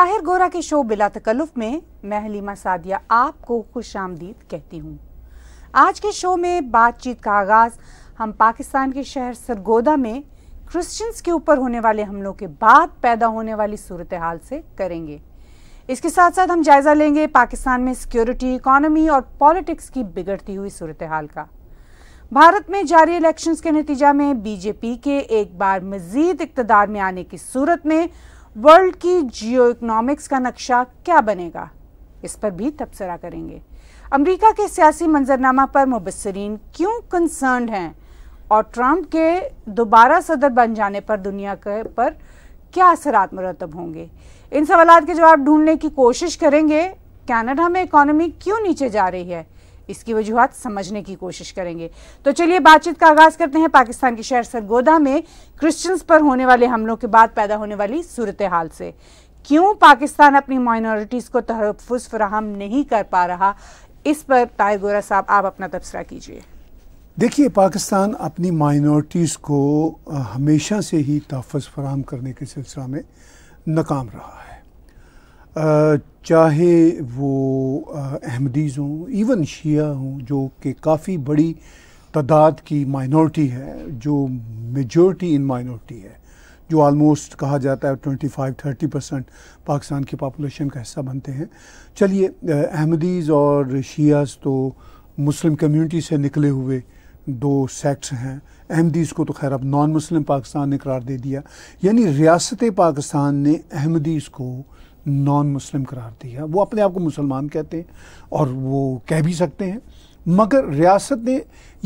ताहिर गोरा के शो बिला तकल्लुफ में मैं हलीमा सादिया आपको खुश आमदीद कहती हूँ आज के शो में बातचीत का आगाज़ हम पाकिस्तान के शहर सरगोदा में क्रिश्चियंस के ऊपर होने वाले हमलों के बाद पैदा होने वाली सूरत हाल से करेंगे इसके साथ साथ हम जायज़ा लेंगे पाकिस्तान में सिक्योरिटी इकोनॉमी और पॉलिटिक्स की बिगड़ती हुई सूरत हाल का भारत में जारी इलेक्शंस के नतीजा में बीजेपी के एक बार मजीद इकतदार में आने की सूरत में वर्ल्ड की जियो इकोनॉमिक्स का नक्शा क्या बनेगा इस पर भी तबसरा करेंगे अमेरिका के सियासी मंजरनामा पर मुबसरीन क्यों कंसर्न हैं और ट्रंप के दोबारा सदर बन जाने पर दुनिया के पर क्या असरात मरतब होंगे इन सवाल के जवाब ढूंढने की कोशिश करेंगे कनाडा में इकॉनमी क्यों नीचे जा रही है इसकी वजूहत समझने की कोशिश करेंगे तो चलिए बातचीत का आगाज करते हैं पाकिस्तान के शहर सरगोदा में क्रिश्चियंस पर होने वाले हमलों के बाद पैदा होने वाली सूरत हाल से क्यों पाकिस्तान अपनी माइनॉरिटीज़ को तहफ़ फ्राहम नहीं कर पा रहा इस पर ताय गोरा साहब आप अपना तबसरा कीजिए देखिए पाकिस्तान अपनी माइनॉरिटीज़ को हमेशा से ही तहफ़ फ्राहम करने के सिलसिला में नाकाम रहा है चाहे वो अहमदीज़ हों इवन शिया हों जो कि काफ़ी बड़ी तादाद की माइनॉरिटी है जो मेजॉरिटी इन माइनॉरिटी है जो आलमोस्ट कहा जाता है 25-30 परसेंट पाकिस्तान की पापोलेशन का हिस्सा बनते हैं चलिए अहमदीज़ और शियाज तो मुस्लिम कम्युनिटी से निकले हुए दो सेक्ट्स हैं अहमदीज़ को तो खैर अब नॉन मुस्लिम पाकिस्तान ने करार दे दिया यानी रियासत पाकिस्तान ने अहमदीज़ को नॉन मुस्लिम करार दिया वो अपने आप को मुसलमान कहते हैं और वो कह भी सकते हैं मगर रियासत ने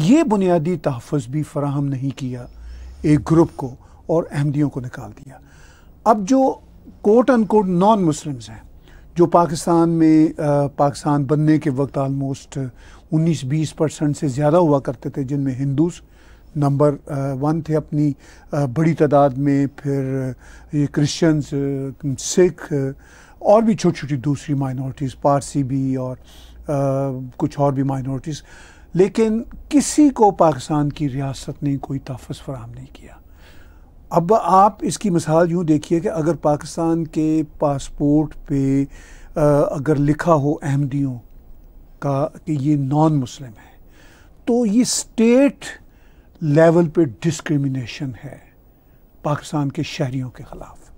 ये बुनियादी तहफ़ भी फराहम नहीं किया एक ग्रुप को और अहमदियों को निकाल दिया अब जो quote unquote non Muslims हैं जो पाकिस्तान में पाकिस्तान बनने के वक्त आलमोस्ट 19-20 परसेंट से ज़्यादा हुआ करते थे जिनमें हिंदूज़ नंबर वन थे अपनी बड़ी तादाद में फिर ये क्रिश्चियंस सिख और भी छोटी छोटी दूसरी माइनॉरिटीज़ पारसी भी और कुछ और भी माइनॉरिटीज़ लेकिन किसी को पाकिस्तान की रियासत ने कोई तहफ़ फराहम नहीं किया अब आप इसकी मिसाल यूँ देखिए कि अगर पाकिस्तान के पासपोर्ट पे अगर लिखा हो अहमदियों का कि ये नॉन मुस्लिम है तो ये स्टेट लेवल पे डिस्क्रिमिनेशन है पाकिस्तान के शहरीों के ख़िलाफ़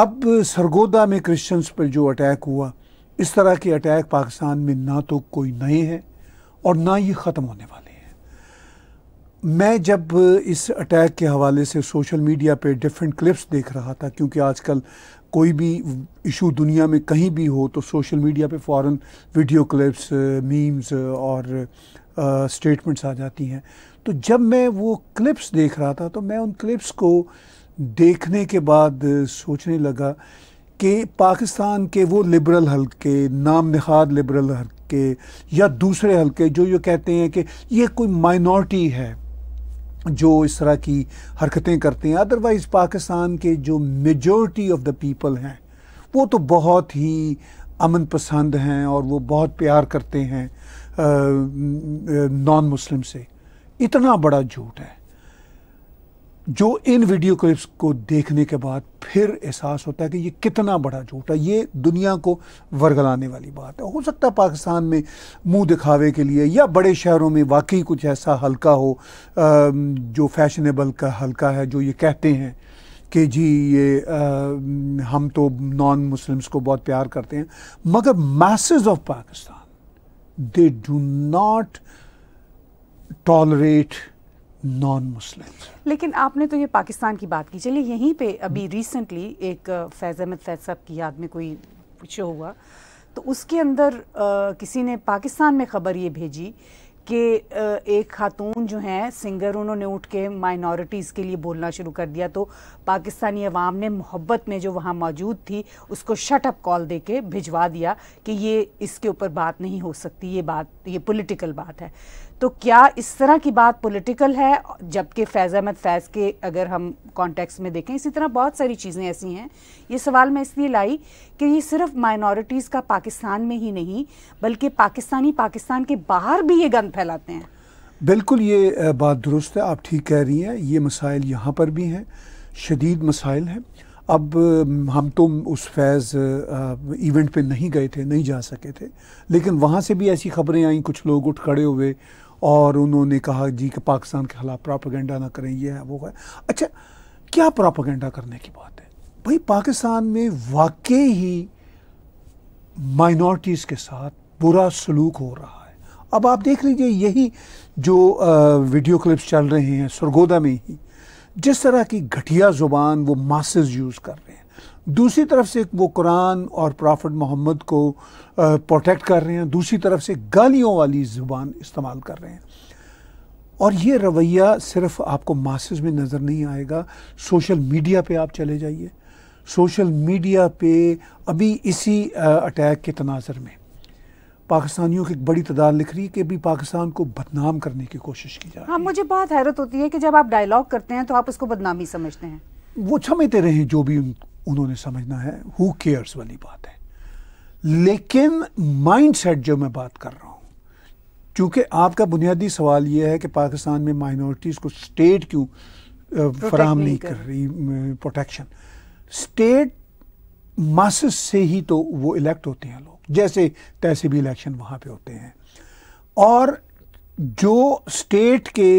अब सरगोदा में क्रिश्चियंस पर जो अटैक हुआ इस तरह के अटैक पाकिस्तान में ना तो कोई नए हैं और ना ही ख़त्म होने वाले हैं मैं जब इस अटैक के हवाले से सोशल मीडिया पे डिफरेंट क्लिप्स देख रहा था क्योंकि आजकल कोई भी इशू दुनिया में कहीं भी हो तो सोशल मीडिया पे फ़ौर वीडियो क्लिप्स मीम्स और स्टेटमेंट्स आ जाती हैं तो जब मैं वो क्लिप्स देख रहा था तो मैं उन क्लिप्स को देखने के बाद सोचने लगा कि पाकिस्तान के वो लिबरल हल्के नाम नहाद लिबरल हल्के या दूसरे हल्के जो ये कहते हैं कि ये कोई माइनॉरिटी है जो इस तरह की हरकतें करते हैं अदरवाइज़ पाकिस्तान के जो मेजॉरिटी ऑफ द पीपल हैं वो तो बहुत ही अमन पसंद हैं और वो बहुत प्यार करते हैं नॉन मुस्लिम से इतना बड़ा झूठ है जो इन वीडियो क्लिप्स को देखने के बाद फिर एहसास होता है कि ये कितना बड़ा झूठ है ये दुनिया को वर्गलाने वाली बात है हो सकता है पाकिस्तान में मुंह दिखावे के लिए या बड़े शहरों में वाकई कुछ ऐसा हल्का हो जो फैशनेबल का हल्का है जो ये कहते हैं कि जी ये हम तो नॉन मुस्लिम्स को बहुत प्यार करते हैं मगर message of Pakistan they do not tolerate non Muslim लेकिन आपने तो ये पाकिस्तान की बात की चलिए यहीं पे अभी रिसेंटली एक फैज़ अहमद फैज साहब की याद में कोई शो हुआ तो उसके अंदर आ, किसी ने पाकिस्तान में ख़बर ये भेजी कि एक खातून जो हैं सिंगर उन्होंने उठ के माइनॉरिटीज़ के लिए बोलना शुरू कर दिया तो पाकिस्तानी अवाम ने मोहब्बत में जो वहाँ मौजूद थी उसको शटअप कॉल दे के भिजवा दिया कि ये इसके ऊपर बात नहीं हो सकती ये बात ये पॉलिटिकल बात है तो क्या इस तरह की बात पॉलिटिकल है जबकि फैज़ अहमद फैज़ के अगर हम कॉन्टेक्स्ट में देखें इसी तरह बहुत सारी चीज़ें ऐसी हैं ये सवाल मैं इसलिए लाई कि ये सिर्फ माइनॉरिटीज़ का पाकिस्तान में ही नहीं बल्कि पाकिस्तानी पाकिस्तान के बाहर भी ये गंद फैलाते हैं बिल्कुल ये बात दुरुस्त है आप ठीक कह रही हैं ये मसाइल यहाँ पर भी हैं शदीद मसाइल हैं अब हम तो उस फैज़ इवेंट पे नहीं गए थे नहीं जा सके थे लेकिन वहाँ से भी ऐसी खबरें आई कुछ लोग उठ खड़े हुए और उन्होंने कहा जी कि पाकिस्तान के खिलाफ प्रापागेंडा ना करें ये है वो है अच्छा क्या प्रापागेंडा करने की बात है भाई पाकिस्तान में वाकई ही माइनॉरिटीज़ के साथ बुरा सलूक हो रहा है अब आप देख लीजिए यही जो आ, वीडियो क्लिप्स चल रहे हैं सरगोदा में ही जिस तरह की घटिया ज़ुबान वो मासज यूज़ कर रहे हैं दूसरी तरफ से वो कुरान और प्रॉफिट मोहम्मद को प्रोटेक्ट कर रहे हैं दूसरी तरफ से गालियों वाली ज़ुबान इस्तेमाल कर रहे हैं और ये रवैया सिर्फ आपको मासज में नज़र नहीं आएगा सोशल मीडिया पे आप चले जाइए सोशल मीडिया पे अभी इसी अटैक के तनाजर में पाकिस्तानियों की एक बड़ी तादाद लिख रही है कि भी पाकिस्तान को बदनाम करने की कोशिश की जा रही हाँ, है हाँ मुझे बहुत हैरत होती है कि जब आप डायलॉग करते हैं तो आप उसको बदनामी समझते हैं वो समझते रहें जो भी उन्होंने समझना है हु केयर्स वाली बात है लेकिन माइंडसेट जो मैं बात कर रहा हूं क्योंकि आपका बुनियादी सवाल यह है कि पाकिस्तान में माइनॉरिटीज़ को स्टेट क्यों फराहम नहीं कर रही प्रोटेक्शन स्टेट मासस से ही तो वो इलेक्ट होते हैं लोग जैसे तैसे भी इलेक्शन वहां पे होते हैं और जो स्टेट के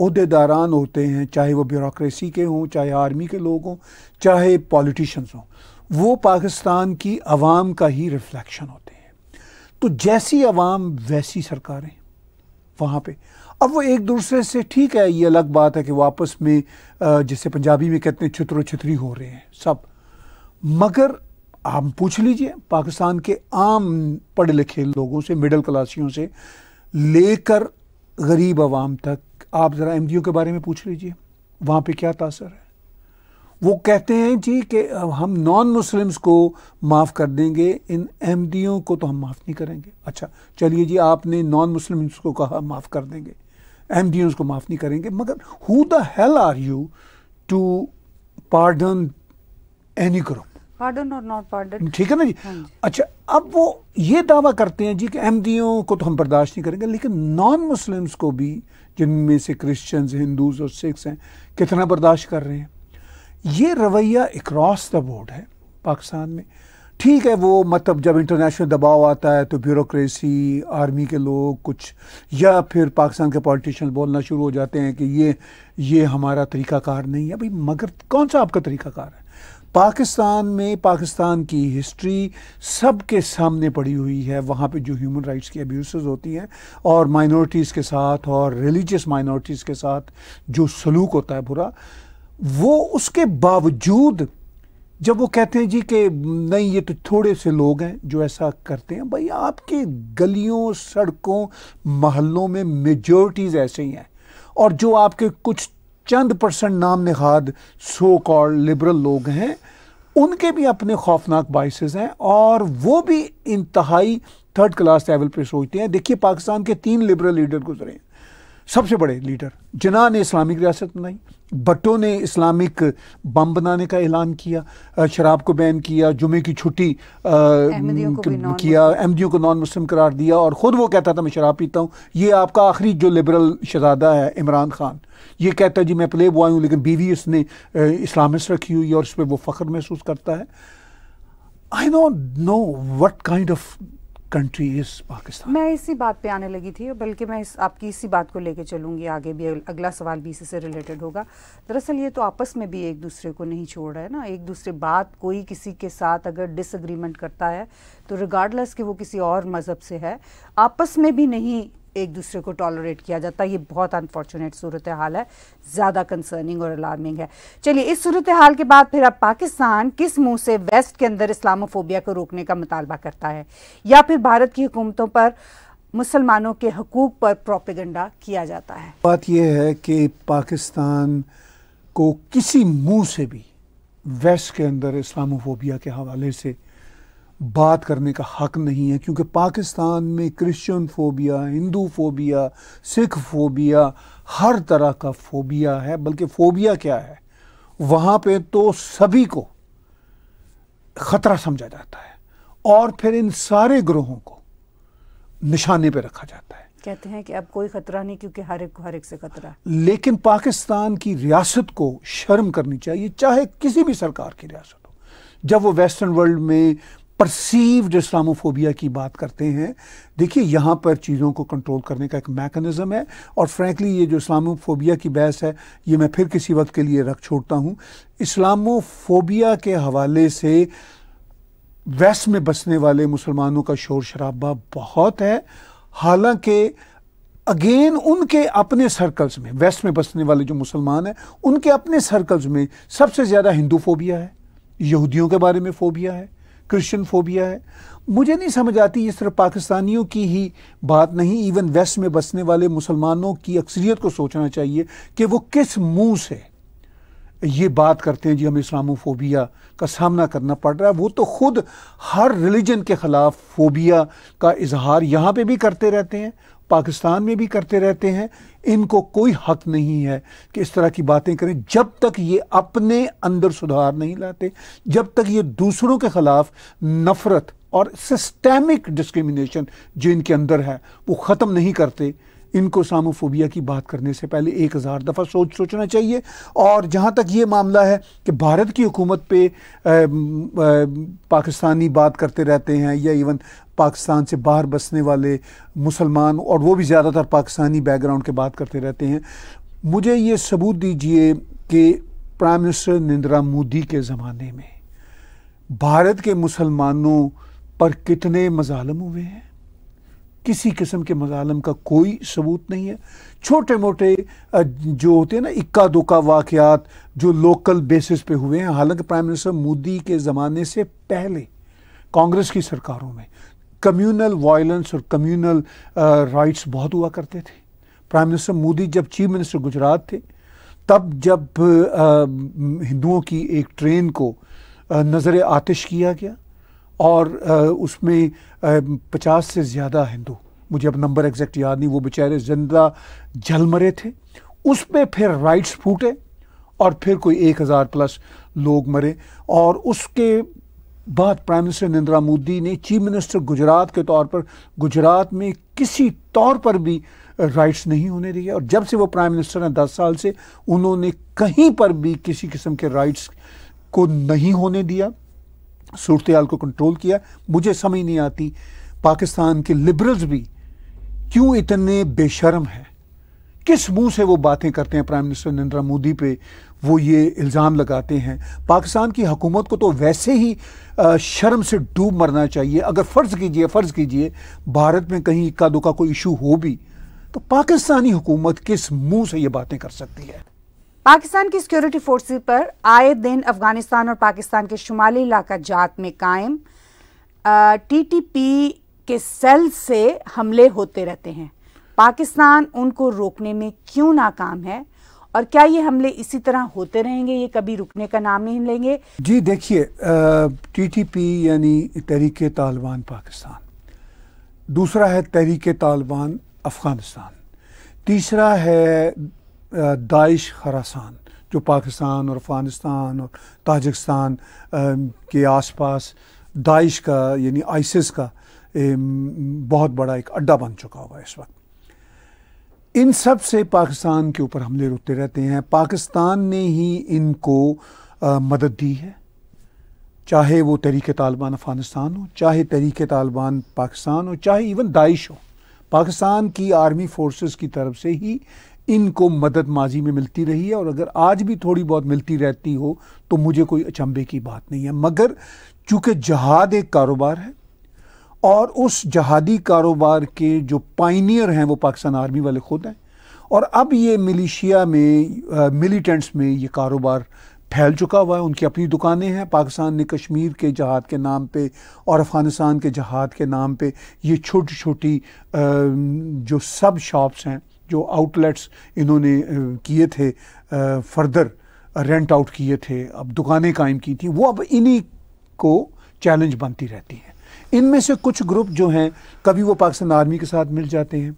अहदेदारान होते हैं चाहे वो ब्यूरोसी के हों चाहे आर्मी के लोग हों चाहे पॉलिटिशन्स हों वो पाकिस्तान की आवाम का ही रिफ्लेक्शन होते हैं तो जैसी आवाम वैसी सरकारें वहाँ पे अब वो एक दूसरे से ठीक है ये अलग बात है कि वापस में जैसे पंजाबी में कहते हैं छुतरो छतरी हो रहे हैं सब मगर आप पूछ लीजिए पाकिस्तान के आम पढ़े लिखे लोगों से मिडिल क्लासियों से लेकर गरीब आवाम तक आप ज़रा एम के बारे में पूछ लीजिए वहाँ पे क्या तासर है वो कहते हैं जी कि हम नॉन मुस्लिम्स को माफ़ कर देंगे इन अहमदियों को तो हम माफ़ नहीं करेंगे अच्छा चलिए जी आपने नॉन मुस्लिम्स को कहा माफ़ कर देंगे अहमदियों को माफ़ नहीं करेंगे मगर who the hell are you to pardon any group pardon और पार्डन ठीक है ना हाँ जी अच्छा अब वो ये दावा करते हैं जी कि अहमदियों को तो हम बर्दाश्त नहीं करेंगे लेकिन नॉन मुस्लिम्स को भी जिनमें से क्रिश्चन हिंदूज और सिख्स हैं कितना बर्दाश्त कर रहे हैं ये रवैया अक्रॉस द बोर्ड है पाकिस्तान में ठीक है वो मतलब जब इंटरनेशनल दबाव आता है तो ब्यूरोक्रेसी आर्मी के लोग कुछ या फिर पाकिस्तान के पॉलिटिशियन बोलना शुरू हो जाते हैं कि ये ये हमारा तरीक़ाकार नहीं है भाई मगर कौन सा आपका तरीक़ाकार है पाकिस्तान में पाकिस्तान की हिस्ट्री सब के सामने पड़ी हुई है वहाँ पे जो ह्यूमन राइट्स की अब्यूज़ होती हैं और माइनॉरिटीज़ के साथ और रिलीजियस माइनॉरिटीज़ के साथ जो सलूक होता है बुरा वो उसके बावजूद जब वो कहते हैं जी कि नहीं ये तो थोड़े से लोग हैं जो ऐसा करते हैं भाई आपके गलियों सड़कों महलों में मेजोरिटीज़ ऐसे ही हैं और जो आपके कुछ चंद परसेंट नाम नहाद सो कॉल लिबरल लोग हैं उनके भी अपने खौफनाक बाइसेस हैं और वो भी इंतहाई थर्ड क्लास लेवल पे सोचते हैं देखिए पाकिस्तान के तीन लिबरल लीडर गुजरे हैं सबसे बड़े लीडर जना ने इस्लामिक रियासत बनाई भट्टो ने इस्लामिक बम बनाने का ऐलान किया शराब को बैन किया जुमे की छुट्टी किया अहमदियों को नॉन मुस्लिम करार दिया और ख़ुद वो कहता था मैं शराब पीता हूँ ये आपका आखिरी जो लिबरल शहजादा है इमरान खान ये कहता है जी मैं प्ले बॉय हूँ लेकिन बीवी उसने इस्लामिस्ट रखी हुई और उस पर वो फ़ख्र महसूस करता है I not know what kind of country is Pakistan मैं इसी बात पे आने लगी थी बल्कि मैं इस आपकी इसी बात को लेके चलूंगी आगे भी अगला सवाल भी इसी से रिलेटेड होगा दरअसल ये तो आपस में भी एक दूसरे को नहीं छोड़ रहा है ना एक दूसरे बात कोई किसी के साथ अगर डिसग्रीमेंट करता है तो रिगार्डलेस कि वो किसी और मज़हब से है आपस में भी नहीं एक दूसरे को टॉलरेट किया जाता है ये बहुत अनफॉर्चुनेट सूरत हाल है ज़्यादा कंसर्निंग और अलार्मिंग है चलिए इस सूरत हाल के बाद फिर अब पाकिस्तान किस मुंह से वेस्ट के अंदर इस्लामोफोबिया को रोकने का मुतालबा करता है या फिर भारत की हुकूमतों पर मुसलमानों के हकूक़ पर प्रोपेगेंडा किया जाता है बात यह है कि पाकिस्तान को किसी मुंह से भी वेस्ट के अंदर इस्लामोफोबिया के हवाले से बात करने का हक नहीं है क्योंकि पाकिस्तान में Christian phobia Hindu phobia Sikh phobia हर तरह का फोबिया है बल्कि फोबिया क्या है वहाँ पे तो सभी को ख़तरा समझा जाता है और फिर इन सारे ग्रोहों को निशाने पे रखा जाता है कहते हैं कि अब कोई ख़तरा नहीं क्योंकि हर एक को हर एक से ख़तरा लेकिन पाकिस्तान की रियासत को शर्म करनी चाहिए चाहे किसी भी सरकार की रियासत जब वो वेस्टर्न वर्ल्ड में परसीव्ड इस्लामोफोबिया की बात करते हैं देखिए यहाँ पर चीज़ों को कंट्रोल करने का एक मैकनिज़म है और फ्रैंकली ये जो इस्लामोफोबिया की बहस है ये मैं फिर किसी वक्त के लिए रख छोड़ता हूँ इस्लामोफोबिया के हवाले से वेस्ट में बसने वाले मुसलमानों का शोर शराबा बहुत है हालांकि अगेन उनके अपने सर्कल्स में वेस्ट में बसने वाले जो मुसलमान हैं उनके अपने सर्कल्स में सबसे ज़्यादा हिंदू फोबिया है यहूदियों के बारे में फोबिया है क्रिश्चियन फोबिया है मुझे नहीं समझ आती ये सिर्फ पाकिस्तानियों की ही बात नहीं इवन वेस्ट में बसने वाले मुसलमानों की अक्सरियत को सोचना चाहिए कि वो किस मुंह से ये बात करते हैं जी हमें इस्लामोफोबिया का सामना करना पड़ रहा है वो तो खुद हर रिलीजन के ख़िलाफ़ फोबिया का इजहार यहाँ पे भी करते रहते हैं पाकिस्तान में भी करते रहते हैं इनको कोई हक नहीं है कि इस तरह की बातें करें जब तक ये अपने अंदर सुधार नहीं लाते जब तक ये दूसरों के ख़िलाफ़ नफ़रत और सिस्टेमिक डिस्क्रिमिनेशन जो इनके अंदर है वो ख़त्म नहीं करते इनको सामोफोबिया की बात करने से पहले एक हज़ार दफ़ा सोच सोचना चाहिए और जहाँ तक ये मामला है कि भारत की हुकूमत पे आ, आ, पाकिस्तानी बात करते रहते हैं या इवन पाकिस्तान से बाहर बसने वाले मुसलमान और वो भी ज़्यादातर पाकिस्तानी बैकग्राउंड के बात करते रहते हैं मुझे ये सबूत दीजिए कि प्राइम मिनिस्टर नरेंद्र मोदी के ज़माने में भारत के मुसलमानों पर कितने मजालम हुए हैं किसी किस्म के मजालम का कोई सबूत नहीं है छोटे मोटे जो होते हैं ना इक्का दुक्का वाकयात जो लोकल बेसिस पे हुए हैं हालांकि प्राइम मिनिस्टर मोदी के ज़माने से पहले कांग्रेस की सरकारों में कम्युनल वायलेंस और कम्युनल राइट्स uh, बहुत हुआ करते थे प्राइम मिनिस्टर मोदी जब चीफ मिनिस्टर गुजरात थे तब जब uh, हिंदुओं की एक ट्रेन को uh, नज़र आतिश किया गया और उसमें पचास से ज़्यादा हिंदू मुझे अब नंबर एग्जैक्ट याद नहीं वो बेचारे जिंदा जल मरे थे उस पर फिर राइट्स फूटे और फिर कोई एक हज़ार प्लस लोग मरे और उसके बाद प्राइम मिनिस्टर नरेंद्र मोदी ने चीफ मिनिस्टर गुजरात के तौर पर गुजरात में किसी तौर पर भी राइट्स नहीं होने दिए और जब से वो प्राइम मिनिस्टर हैं दस साल से उन्होंने कहीं पर भी किसी किस्म के राइट्स को नहीं होने दिया सूरत को कंट्रोल किया मुझे समझ नहीं आती पाकिस्तान के लिबरल्स भी क्यों इतने बेशर्म हैं किस मुंह से वो बातें करते हैं प्राइम मिनिस्टर नरेंद्र मोदी पे वो ये इल्ज़ाम लगाते हैं पाकिस्तान की हकूमत को तो वैसे ही शर्म से डूब मरना चाहिए अगर फ़र्ज़ कीजिए फ़र्ज़ कीजिए भारत में कहीं इक्का दुक्का कोई इशू हो भी तो पाकिस्तानी हुकूमत किस मुंह से ये बातें कर सकती है पाकिस्तान की सिक्योरिटी फोर्स पर आए दिन अफगानिस्तान और पाकिस्तान के शुमाली इलाका जात में कायम टीटीपी के सेल से हमले होते रहते हैं पाकिस्तान उनको रोकने में क्यों नाकाम है और क्या ये हमले इसी तरह होते रहेंगे ये कभी रुकने का नाम नहीं लेंगे जी देखिए टीटीपी यानी तहरीक तालिबान पाकिस्तान दूसरा है तहरीक तालिबान अफ़गानिस्तान तीसरा है दाइश खरासान जो पाकिस्तान और अफ़गानिस्तान और ताजिकस्तान के आसपास दाइश का यानी आइसिस का बहुत बड़ा एक अड्डा बन चुका हुआ है इस वक्त इन सब से पाकिस्तान के ऊपर हमले रुकते रहते हैं पाकिस्तान ने ही इनको आ, मदद दी है चाहे वो तहरीक तालिबान अफ़गानिस्तान हो चाहे तहरीक तालिबान पाकिस्तान हो चाहे इवन दाइश हो पाकिस्तान की आर्मी फोर्सेस की तरफ से ही इनको मदद माजी में मिलती रही है और अगर आज भी थोड़ी बहुत मिलती रहती हो तो मुझे कोई अचंभे की बात नहीं है मगर चूँकि जहाद एक कारोबार है और उस जहादी कारोबार के जो पाइनियर हैं वो पाकिस्तान आर्मी वाले खुद हैं और अब ये मिलिशिया में मिलिटेंट्स में ये कारोबार फैल चुका हुआ है उनकी अपनी दुकानें हैं पाकिस्तान ने कश्मीर के जहाद के नाम पे और अफ़गानिस्तान के जहाद के नाम पे ये छोटी छोटी जो सब शॉप्स हैं जो आउटलेट्स इन्होंने किए थे फर्दर रेंट आउट किए थे अब दुकानें कायम की थी वो अब इन्हीं को चैलेंज बनती रहती हैं इनमें से कुछ ग्रुप जो हैं कभी वो पाकिस्तान आर्मी के साथ मिल जाते हैं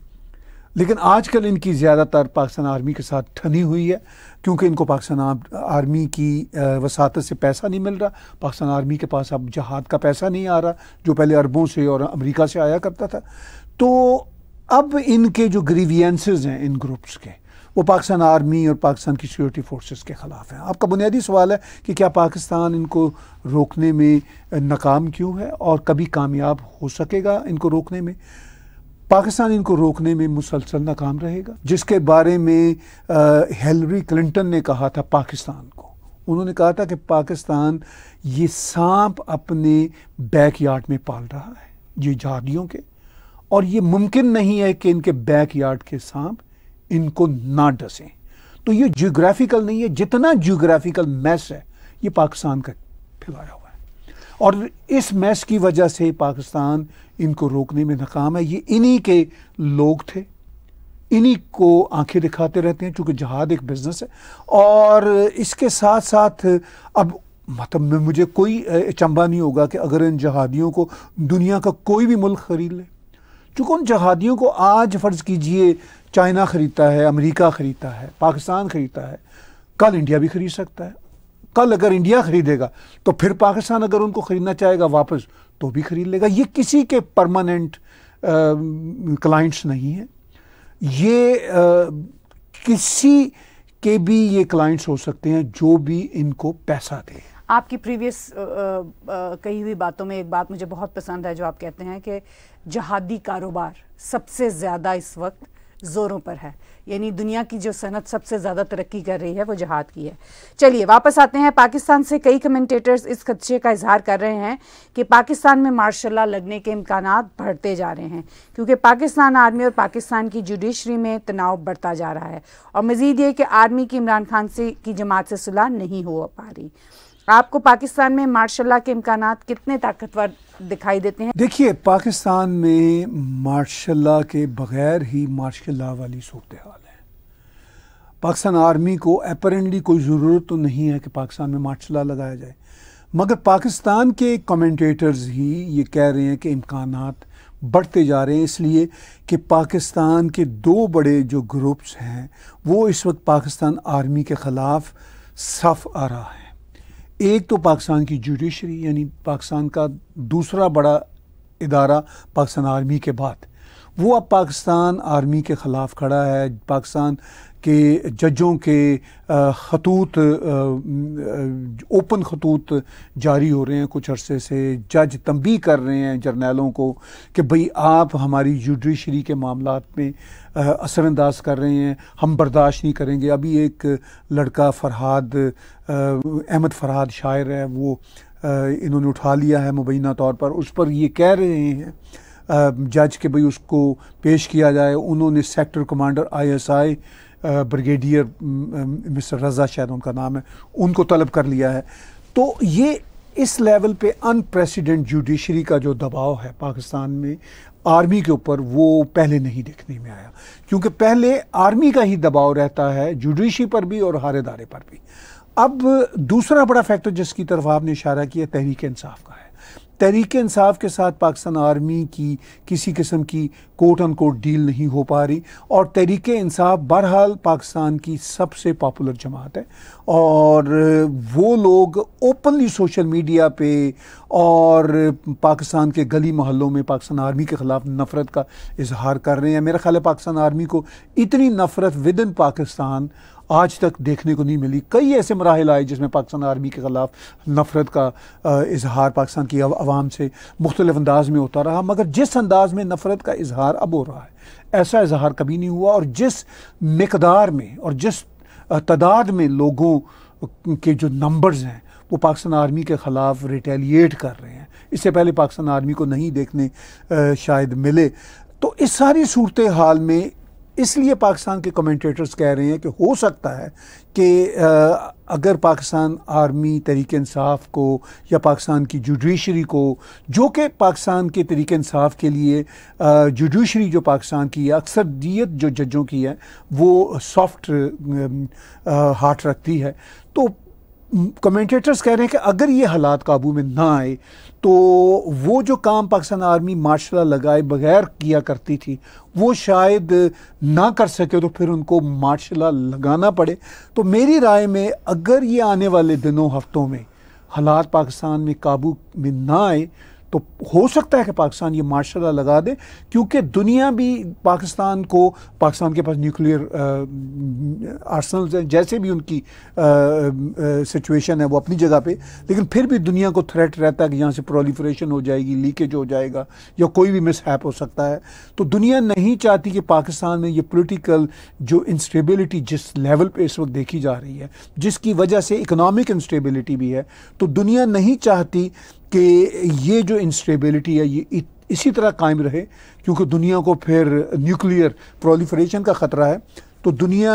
लेकिन आजकल इनकी ज़्यादातर पाकिस्तान आर्मी के साथ ठनी हुई है क्योंकि इनको पाकिस्तान आर्मी की वसात से पैसा नहीं मिल रहा पाकिस्तान आर्मी के पास अब जहाद का पैसा नहीं आ रहा जो पहले अरबों से और अमेरिका से आया करता था तो अब इनके जो ग्रीवियंसेस हैं इन ग्रुप्स के वो पाकिस्तान आर्मी और पाकिस्तान की सिक्योरिटी फोर्सेस के ख़िलाफ़ हैं आपका बुनियादी सवाल है कि क्या पाकिस्तान इनको रोकने में नाकाम क्यों है और कभी कामयाब हो सकेगा इनको रोकने में पाकिस्तान इनको रोकने में मुसलसल नाकाम रहेगा जिसके बारे में हेलरी क्लिंटन ने कहा था पाकिस्तान को उन्होंने कहा था कि पाकिस्तान ये सांप अपने बैकयार्ड में पाल रहा है ये झाड़ियों के और ये मुमकिन नहीं है कि इनके बैकयार्ड के सांप इनको ना डसें तो ये जियोग्राफिकल नहीं है जितना जियोग्राफिकल मैस है ये पाकिस्तान का फैलाया हुआ है और इस मैस की वजह से पाकिस्तान इनको रोकने में नाकाम है ये इन्हीं के लोग थे इन्हीं को आंखें दिखाते रहते हैं चूंकि जहाद एक बिज़नेस है और इसके साथ साथ अब मतलब में मुझे कोई अचंबा नहीं होगा कि अगर इन जहादियों को दुनिया का कोई भी मुल्क ख़रीद ले चूँकि उन जहादियों को आज फ़र्ज़ कीजिए चाइना ख़रीदता है अमेरिका ख़रीदता है पाकिस्तान ख़रीदता है कल इंडिया भी ख़रीद सकता है कल अगर इंडिया ख़रीदेगा तो फिर पाकिस्तान अगर उनको ख़रीदना चाहेगा वापस तो भी ख़रीद लेगा ये किसी के परमानेंट क्लाइंट्स नहीं है ये आ, किसी के भी ये क्लाइंट्स हो सकते हैं जो भी इनको पैसा दे आपकी प्रीवियस कही हुई बातों में एक बात मुझे बहुत पसंद है जो आप कहते हैं कि जहादी कारोबार सबसे ज़्यादा इस वक्त ज़ोरों पर है यानी दुनिया की जो सनत सबसे ज़्यादा तरक्की कर रही है वो जहाद की है चलिए वापस आते हैं पाकिस्तान से कई कमेंटेटर्स इस खदशे का इजहार कर रहे हैं कि पाकिस्तान में मार्शल लगने के इम्कान बढ़ते जा रहे हैं क्योंकि पाकिस्तान आर्मी और पाकिस्तान की जुडिशरी में तनाव बढ़ता जा रहा है और मज़ीद ये कि आर्मी की इमरान खान से की जमात से सुलह नहीं हो पा रही आपको पाकिस्तान में मार्शाला के इम्कान कितने ताकतवर दिखाई देते हैं देखिए पाकिस्तान में मार्शल के बगैर ही मार्शल वाली सूरत हाल है पाकिस्तान आर्मी को अपरेंटली कोई ज़रूरत तो नहीं है कि पाकिस्तान में मार्शल लगाया जाए मगर पाकिस्तान के कमेंटेटर्स ही ये कह रहे हैं कि इम्कान बढ़ते जा रहे हैं इसलिए कि पाकिस्तान के दो बड़े जो ग्रुप्स हैं वो इस वक्त पाकिस्तान आर्मी के ख़िलाफ़ सफ़ आ रहा है एक तो पाकिस्तान की जुडिशरी यानी पाकिस्तान का दूसरा बड़ा इदारा पाकिस्तान आर्मी के बाद वो अब पाकिस्तान आर्मी के ख़िलाफ़ खड़ा है पाकिस्तान के जजों के खतूत ओपन खतूत जारी हो रहे हैं कुछ अरसे से जज तंबी कर रहे हैं जर्नैलों को कि भई आप हमारी जुडिशरी के मामला में असरानंदाज कर रहे हैं हम बर्दाश्त नहीं करेंगे अभी एक लड़का फरहाद अहमद फरहाद शायर है वो इन्होंने उठा लिया है मुबैना तौर पर उस पर ये कह रहे हैं जज के भाई उसको पेश किया जाए उन्होंने sector commander ISI brigadier mister Raza शायद उनका नाम है उनको तलब कर लिया है तो ये इस लेवल पे अनप्रेसिडेंट जुडिशरी का जो दबाव है पाकिस्तान में आर्मी के ऊपर वो पहले नहीं देखने में आया क्योंकि पहले आर्मी का ही दबाव रहता है जुडिशरी पर भी और हर इदारे पर भी अब दूसरा बड़ा फैक्टर जिसकी तरफ आपने इशारा किया तहरीक इंसाफ का है तहरीक इंसाफ के साथ पाकिस्तान आर्मी की किसी किस्म की कोट अन कोट डील नहीं हो पा रही और तहरीक इंसाफ बहरहाल पाकिस्तान की सबसे पॉपुलर जमात है और वो लोग ओपनली सोशल मीडिया पे और पाकिस्तान के गली मोहल्लों में पाकिस्तान आर्मी के ख़िलाफ़ नफ़रत का इजहार कर रहे हैं मेरा ख्याल है पाकिस्तान आर्मी को इतनी नफ़रत विद इन पाकिस्तान आज तक देखने को नहीं मिली कई ऐसे मराहल आए जिसमें पाकिस्तान आर्मी के ख़िलाफ़ नफ़रत का इजहार पाकिस्तान की आवाम से मुख्तलिफ अंदाज में होता रहा मगर जिस अंदाज में नफ़रत का इजहार अब हो रहा है ऐसा इजहार कभी नहीं हुआ और जिस मकदार में और जिस तादाद में लोगों के जो नंबर्स हैं वो पाकिस्तान आर्मी के ख़िलाफ़ रिटेलिएट कर रहे हैं इससे पहले पाकिस्तान आर्मी को नहीं देखने शायद मिले तो इस सारी सूरत हाल में इसलिए पाकिस्तान के कमेंटेटर्स कह रहे हैं कि हो सकता है कि अगर पाकिस्तान आर्मी तरीक इंसाफ को या पाकिस्तान की जुडिशरी को जो कि पाकिस्तान के तरीक इंसाफ के लिए जुडिशरी जो पाकिस्तान की है अक्सरियत जो जजों की है वो सॉफ्ट हार्ट रखती है तो कमेंटेटर्स कह रहे हैं कि अगर ये हालात काबू में ना आए तो वो जो काम पाकिस्तान आर्मी मार्शला लगाए बगैर किया करती थी वो शायद ना कर सके तो फिर उनको मार्शला लगाना पड़े तो मेरी राय में अगर ये आने वाले दिनों हफ्तों में हालात पाकिस्तान में काबू में ना आए तो हो सकता है कि पाकिस्तान ये मार्शल लगा दे क्योंकि दुनिया भी पाकिस्तान को पाकिस्तान के पास न्यूक्लियर आर्सनल हैं जैसे भी उनकी सिचुएशन है वो अपनी जगह पे लेकिन फिर भी दुनिया को थ्रेट रहता है कि यहाँ से प्रोलीफ्रेशन हो जाएगी लीकेज हो जाएगा या कोई भी मिसहैप हो सकता है तो दुनिया नहीं चाहती कि पाकिस्तान में ये पोलिटिकल जो इंस्टेबिलिटी जिस लेवल पर इस वक्त देखी जा रही है जिसकी वजह से इकनॉमिक इंस्टेबिलिटी भी है तो दुनिया नहीं चाहती कि ये जो इंस्टेबिलिटी है ये इसी तरह कायम रहे क्योंकि दुनिया को फिर न्यूक्लियर प्रोलीफरेशन का ख़तरा है तो दुनिया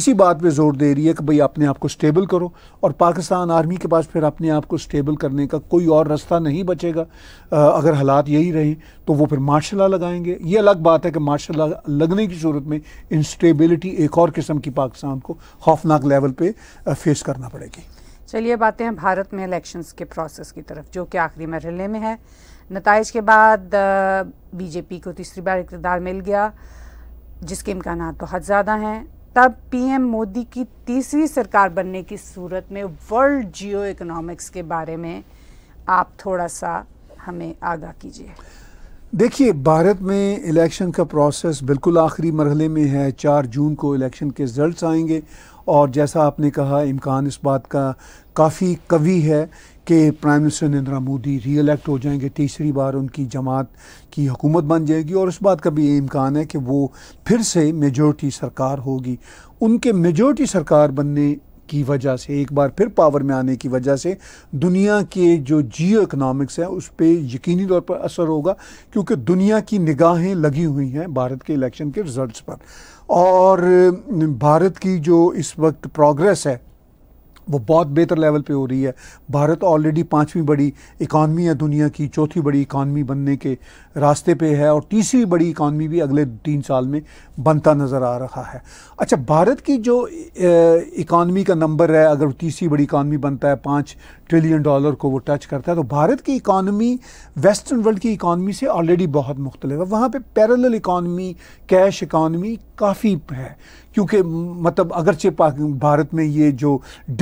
इसी बात पे जोर दे रही है कि भाई अपने आप को स्टेबल करो और पाकिस्तान आर्मी के पास फिर अपने आप को स्टेबल करने का कोई और रास्ता नहीं बचेगा आ, अगर हालात यही रहें तो वो फिर मार्शल लगाएंगे ये अलग बात है कि मार्शल लगने की सूरत में इंस्टेबिलिटी एक और किस्म की पाकिस्तान को खौफनाक लेवल पे फेस करना पड़ेगी चलिए बातें हैं भारत में इलेक्शंस के प्रोसेस की तरफ जो कि आखिरी मरहले में है नतज के बाद बीजेपी को तीसरी बार इकतदार मिल गया जिसके इम्कान बहुत ज़्यादा हैं तब पीएम मोदी की तीसरी सरकार बनने की सूरत में वर्ल्ड जियो इकोनॉमिक्स के बारे में आप थोड़ा सा हमें आगाह कीजिए देखिए भारत में इलेक्शन का प्रोसेस बिल्कुल आखिरी मरहले में है चार जून को इलेक्शन के रिजल्ट आएंगे और जैसा आपने कहा इम्कान इस बात का काफ़ी कवी है कि प्राइम मिनिस्टर नरेंद्र मोदी री एलेक्ट हो जाएंगे तीसरी बार उनकी जमात की हुकूमत बन जाएगी और इस बात का भी ये इम्कान है कि वो फिर से मेजोरिटी सरकार होगी उनके मेजोरिटी सरकार बनने की वजह से एक बार फिर पावर में आने की वजह से दुनिया के जो जियो इकनॉमिक्स है उस पर यकीनी तौर पर असर होगा क्योंकि दुनिया की निगाहें लगी हुई हैं भारत के इलेक्शन के रिज़ल्ट पर और भारत की जो इस वक्त प्रोग्रेस है वो बहुत बेहतर लेवल पे हो रही है भारत ऑलरेडी पांचवी बड़ी इकानमी है दुनिया की चौथी बड़ी इकानमी बनने के रास्ते पे है और तीसरी बड़ी इकानमी भी अगले तीन साल में बनता नज़र आ रहा है अच्छा भारत की जो इकानमी का नंबर है अगर तीसरी बड़ी इकानमी बनता है पाँच ट्रिलियन डॉलर को वो टच करता है तो भारत की इकानमी वेस्टर्न वर्ल्ड की इकानमी से ऑलरेडी बहुत मुख्तलिफ है वहाँ पर पैरल इकानमी कैश इकानमी काफ़ी है क्योंकि मतलब अगरचे भारत में ये जो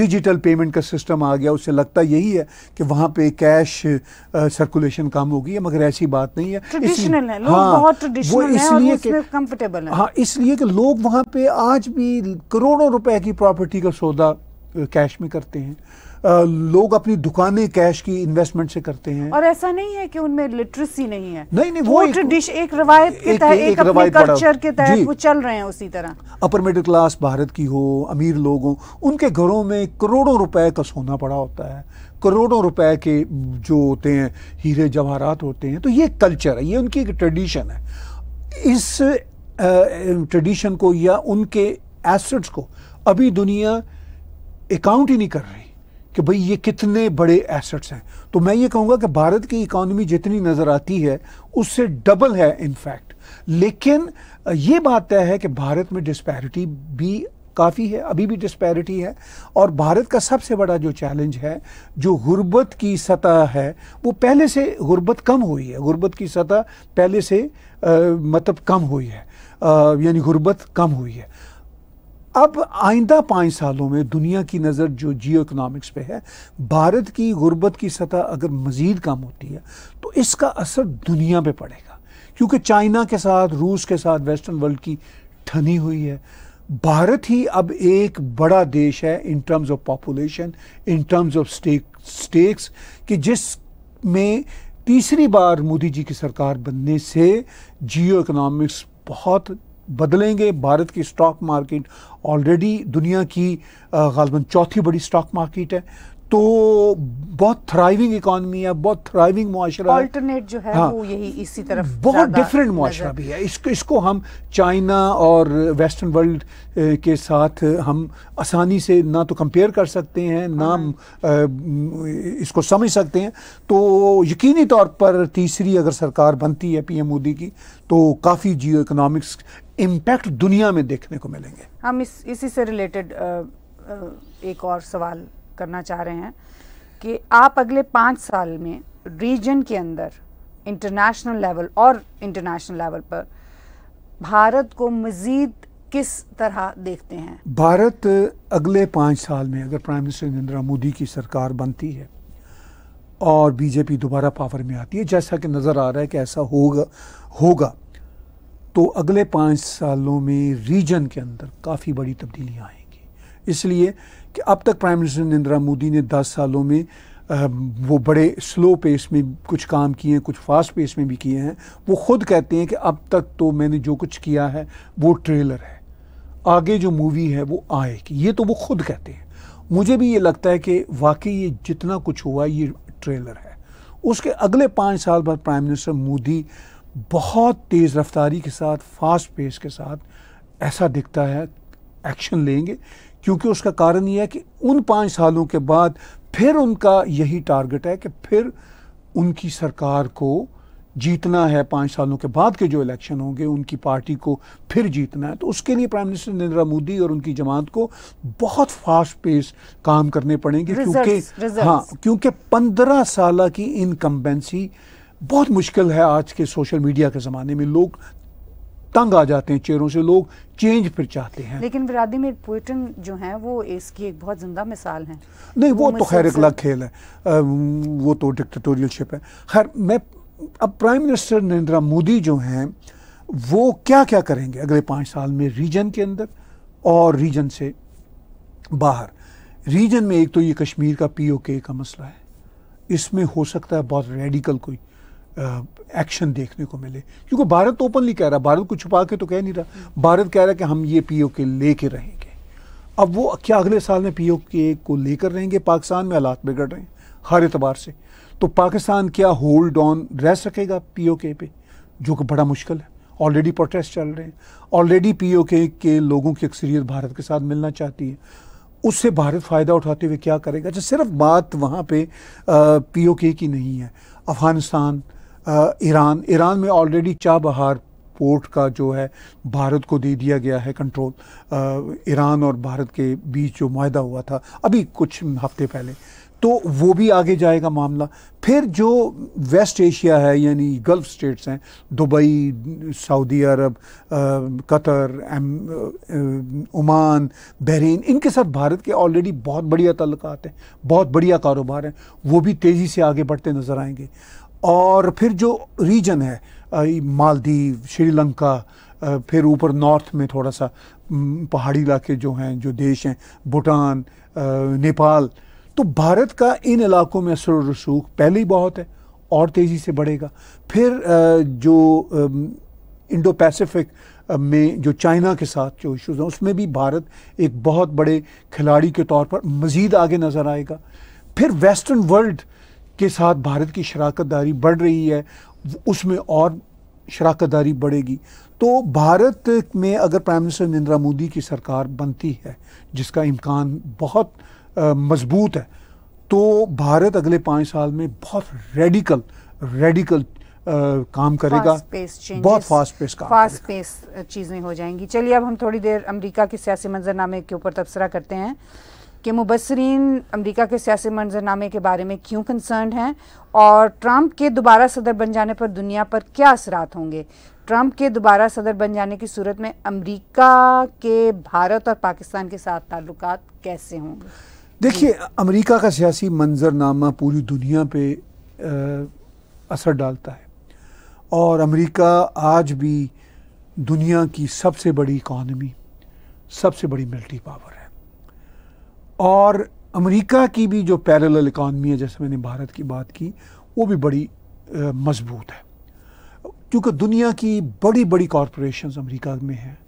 डिजिटल पेमेंट का सिस्टम आ गया उससे लगता यही है कि वहाँ पे कैश सर्कुलेशन कम हो गई है मगर ऐसी बात नहीं है ट्रेडिशनल हाँ, हाँ इसलिए कि लोग वहाँ पे आज भी करोड़ों रुपए की प्रॉपर्टी का सौदा कैश में करते हैं लोग अपनी दुकानें कैश की इन्वेस्टमेंट से करते हैं और ऐसा नहीं है कि उनमें लिटरेसी नहीं है नहीं नहीं वो, एक, एक, एक रवायत के तहत एक, एक, एक अपने कल्चर के तहत वो चल रहे हैं उसी तरह अपर मिडिल क्लास भारत की हो अमीर लोग हों उनके घरों में करोड़ों रुपए का सोना पड़ा होता है करोड़ों रुपए के जो होते हैं हीरे जवाहरात होते हैं तो ये कल्चर है ये उनकी एक ट्रेडिशन है इस ट्रेडिशन को या उनके एसेट्स को अभी दुनिया अकाउंट ही नहीं कर रही कि भाई ये कितने बड़े एसेट्स हैं तो मैं ये कहूँगा कि भारत की इकॉनमी जितनी नज़र आती है उससे डबल है इनफैक्ट लेकिन ये बात तय है कि भारत में डिस्पैरिटी भी काफ़ी है अभी भी डिस्पैरिटी है और भारत का सबसे बड़ा जो चैलेंज है जो गुर्बत की सतह है वो पहले से गुर्बत कम हुई है गुर्बत की सतह पहले से आ, मतलब कम हुई है यानी गुर्बत कम हुई है अब आइंदा पाँच सालों में दुनिया की नज़र जो जियो इकनॉमिक्स पे है भारत की गुर्बत की सतह अगर मज़ीद कम होती है तो इसका असर दुनिया पे पड़ेगा क्योंकि चाइना के साथ रूस के साथ वेस्टर्न वर्ल्ड की ठनी हुई है भारत ही अब एक बड़ा देश है in terms of population in terms of stake stakes कि जिस में तीसरी बार मोदी जी की सरकार बनने से जियो इकनॉमिक्स बहुत बदलेंगे भारत की स्टॉक मार्केट ऑलरेडी दुनिया की गालबन चौथी बड़ी स्टॉक मार्केट है तो बहुत थ्राइविंग इकॉनमी है बहुत थ्राइविंग मुआरा अल्टरनेट जो है हाँ, वो यही इसी तरफ बहुत डिफरेंट मुआरा भी है इसको इसको हम चाइना और वेस्टर्न वर्ल्ड के साथ हम आसानी से ना तो कंपेयर कर सकते हैं ना हाँ। इसको समझ सकते हैं तो यकीनी तौर पर तीसरी अगर सरकार बनती है पीएम मोदी की तो काफ़ी जियो इकोनॉमिक्स इम्पैक्ट दुनिया में देखने को मिलेंगे हम इस इसी से रिलेटेड एक और सवाल करना चाह रहे हैं कि आप अगले पाँच साल में रीजन के अंदर इंटरनेशनल लेवल और इंटरनेशनल लेवल पर भारत को मज़ीद किस तरह देखते हैं भारत अगले पाँच साल में अगर प्राइम मिनिस्टर नरेंद्र मोदी की सरकार बनती है और बीजेपी दोबारा पावर में आती है जैसा कि नज़र आ रहा है कि ऐसा होगा होगा तो अगले पाँच सालों में रीजन के अंदर काफ़ी बड़ी तब्दीलियाँ आएंगी इसलिए कि अब तक प्राइम मिनिस्टर नरेंद्र मोदी ने दस सालों में आ, वो बड़े स्लो पेस में कुछ काम किए हैं कुछ फास्ट पेस में भी किए हैं वो खुद कहते हैं कि अब तक तो मैंने जो कुछ किया है वो ट्रेलर है आगे जो मूवी है वो आएगी ये तो वो खुद कहते हैं मुझे भी ये लगता है कि वाकई ये जितना कुछ हुआ ये ट्रेलर है उसके अगले पाँच साल बाद प्राइम मिनिस्टर मोदी बहुत तेज़ रफ्तारी के साथ फास्ट पेस के साथ ऐसा दिखता है एक्शन लेंगे क्योंकि उसका कारण यह है कि उन पाँच सालों के बाद फिर उनका यही टारगेट है कि फिर उनकी सरकार को जीतना है पाँच सालों के बाद के जो इलेक्शन होंगे उनकी पार्टी को फिर जीतना है तो उसके लिए प्राइम मिनिस्टर नरेंद्र मोदी और उनकी जमात को बहुत फास्ट पेस काम करने पड़ेंगे क्योंकि हाँ क्योंकि पंद्रह साल की इनकम्बेंसी बहुत मुश्किल है आज के सोशल मीडिया के ज़माने में लोग तंग आ जाते हैं चेहरों से लोग चेंज फिर चाहते हैं लेकिन व्लादिमिर पुतिन जो हैं वो इसकी एक बहुत जिंदा मिसाल हैं नहीं वो, वो तो खैर अगला खेल है आ, वो तो डिक्टेटोरियलशिप है खैर मैं अब प्राइम मिनिस्टर नरेंद्र मोदी जो हैं वो क्या क्या करेंगे अगले पाँच साल में रीजन के अंदर और रीजन से बाहर रीजन में एक तो ये कश्मीर का पी का मसला है इसमें हो सकता है बहुत रेडिकल कोई एक्शन देखने को मिले क्योंकि भारत ओपनली तो कह रहा है भारत को छुपा के तो कह नहीं रहा भारत कह रहा है कि हम ये ओ के लेके रहेंगे अब वो क्या अगले साल में ओ के को लेकर रहेंगे पाकिस्तान में हालात बिगड़ रहे हैं हर एतबार से तो पाकिस्तान क्या होल्ड ऑन रह सकेगा ओ के पे जो कि बड़ा मुश्किल है ऑलरेडी प्रोटेस्ट चल रहे हैं ऑलरेडी ओ के लोगों की अक्सरियत भारत के साथ मिलना चाहती है उससे भारत फ़ायदा उठाते हुए क्या करेगा अच्छा सिर्फ बात वहाँ पे के की नहीं है अफ़गानिस्तान ईरान ईरान में ऑलरेडी चाबहार पोर्ट का जो है भारत को दे दिया गया है कंट्रोल ईरान और भारत के बीच जो माहा हुआ था अभी कुछ हफ्ते पहले तो वो भी आगे जाएगा मामला फिर जो वेस्ट एशिया है यानी गल्फ स्टेट्स हैं Dubai Saudi Arabia Qatar Oman Bahrain इनके साथ भारत के ऑलरेडी बहुत बढ़िया तल्लक हैं बहुत बढ़िया कारोबार हैं वो भी तेज़ी से आगे बढ़ते नज़र आएंगे और फिर जो रीजन है मालदीव श्रीलंका फिर ऊपर नॉर्थ में थोड़ा सा पहाड़ी इलाके जो हैं जो देश हैं भूटान नेपाल तो भारत का इन इलाकों में असर रसूख पहले ही बहुत है और तेज़ी से बढ़ेगा फिर जो इंडो पैसिफिक में जो चाइना के साथ जो इश्यूज़ हैं उसमें भी भारत एक बहुत बड़े खिलाड़ी के तौर पर मज़ीद आगे नज़र आएगा फिर वेस्टर्न वर्ल्ड के साथ भारत की शराकत दारी बढ़ रही है उसमें और शराकत दारी बढ़ेगी तो भारत में अगर प्राइम मिनिस्टर नरेंद्र मोदी की सरकार बनती है जिसका इम्कान बहुत मजबूत है तो भारत अगले पाँच साल में बहुत रेडिकल रेडिकल आ, काम करेगा बहुत फास्ट पेस काम फास्ट पेस चीज़ें हो जाएंगी चलिए अब हम थोड़ी देर अमेरिका के सियासी मंजरनामे के ऊपर तबसरा करते हैं कि मुबसरीन अमेरिका के सियासी मंजरनामे के बारे में क्यों कंसर्न हैं और ट्रंप के दोबारा सदर बन जाने पर दुनिया पर क्या असरात होंगे ट्रंप के दोबारा सदर बन जाने की सूरत में अमेरिका के भारत और पाकिस्तान के साथ ताल्लुक कैसे होंगे देखिए अमरीका का सियासी मंजरनामा पूरी दुनिया पर असर डालता है और अमरीका आज भी दुनिया की सबसे बड़ी इकॉनमी सबसे बड़ी मिल्टी पावर है और अमेरिका की भी जो पैरल इकानमी है जैसे मैंने भारत की बात की वो भी बड़ी मजबूत है क्योंकि दुनिया की बड़ी बड़ी कॉरपोरेशंस अमेरिका में हैं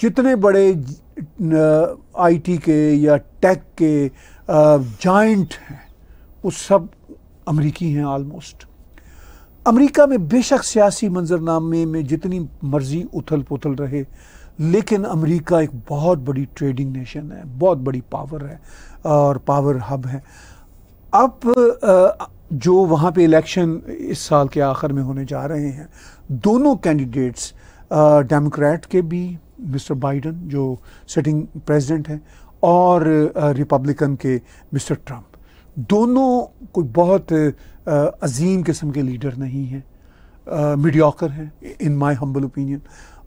जितने बड़े आईटी के या टेक के जाइंट हैं वो सब अमरीकी हैं आलमोस्ट अमेरिका में बेशक सियासी मंजरनामे में जितनी मर्जी उथल पुथल रहे लेकिन अमेरिका एक बहुत बड़ी ट्रेडिंग नेशन है बहुत बड़ी पावर है और पावर हब है अब जो वहाँ पे इलेक्शन इस साल के आखिर में होने जा रहे हैं दोनों कैंडिडेट्स डेमोक्रेट के भी मिस्टर बाइडन जो सिटिंग प्रेसिडेंट हैं और रिपब्लिकन के मिस्टर ट्रंप दोनों कोई बहुत अजीम किस्म के लीडर नहीं हैं मीडियाकर हैं इन माय हम्बल ओपिनियन